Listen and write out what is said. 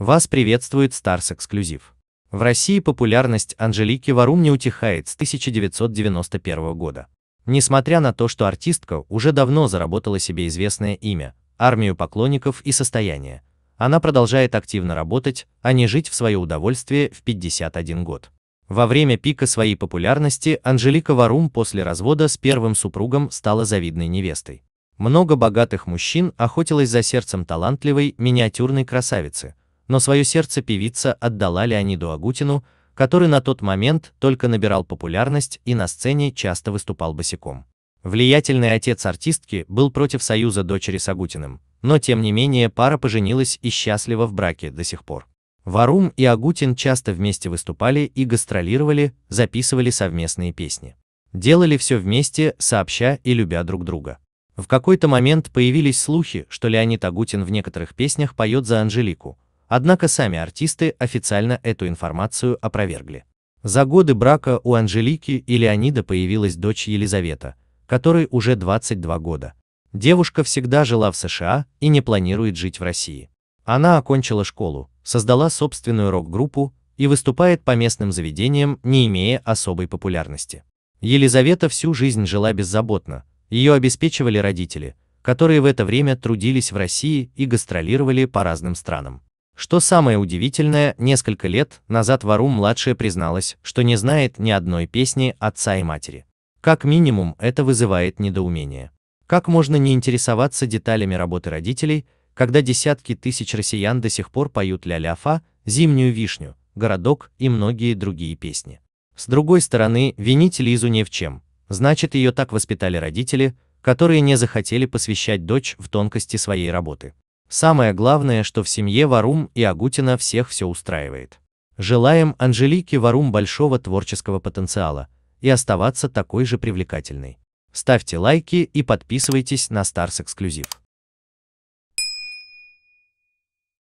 Вас приветствует Stars Эксклюзив. В России популярность Анжелики Варум не утихает с 1991 года. Несмотря на то, что артистка уже давно заработала себе известное имя, армию поклонников и состояние, она продолжает активно работать, а не жить в свое удовольствие в 51 год. Во время пика своей популярности Анжелика Варум после развода с первым супругом стала завидной невестой. Много богатых мужчин охотилась за сердцем талантливой, миниатюрной красавицы – но свое сердце певица отдала Леониду Агутину, который на тот момент только набирал популярность и на сцене часто выступал босиком. Влиятельный отец артистки был против союза дочери с Агутиным, но тем не менее пара поженилась и счастлива в браке до сих пор. Варум и Агутин часто вместе выступали и гастролировали, записывали совместные песни. Делали все вместе, сообща и любя друг друга. В какой-то момент появились слухи, что Леонид Агутин в некоторых песнях поет за Анжелику, Однако сами артисты официально эту информацию опровергли. За годы брака у Анжелики и Леонида появилась дочь Елизавета, которой уже 22 года. Девушка всегда жила в США и не планирует жить в России. Она окончила школу, создала собственную рок-группу и выступает по местным заведениям, не имея особой популярности. Елизавета всю жизнь жила беззаботно, ее обеспечивали родители, которые в это время трудились в России и гастролировали по разным странам. Что самое удивительное, несколько лет назад Варум-младшая призналась, что не знает ни одной песни отца и матери. Как минимум, это вызывает недоумение. Как можно не интересоваться деталями работы родителей, когда десятки тысяч россиян до сих пор поют ля-ля-фа, «Зимнюю вишню», «Городок» и многие другие песни. С другой стороны, винить Лизу не в чем. Значит, ее так воспитали родители, которые не захотели посвящать дочь в тонкости своей работы. Самое главное, что в семье Варум и Агутина всех все устраивает. Желаем Анжелике Варум большого творческого потенциала и оставаться такой же привлекательной. Ставьте лайки и подписывайтесь на Stars Exclusive.